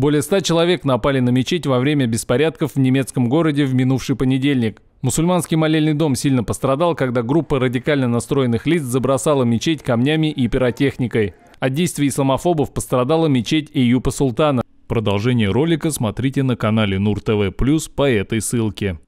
Более ста человек напали на мечеть во время беспорядков в немецком городе в минувший понедельник. Мусульманский молельный дом сильно пострадал, когда группа радикально настроенных лиц забросала мечеть камнями и пиротехникой. От действий исламофобов пострадала мечеть Эюпа Султана. Продолжение ролика смотрите на канале Нур ТВ Плюс по этой ссылке.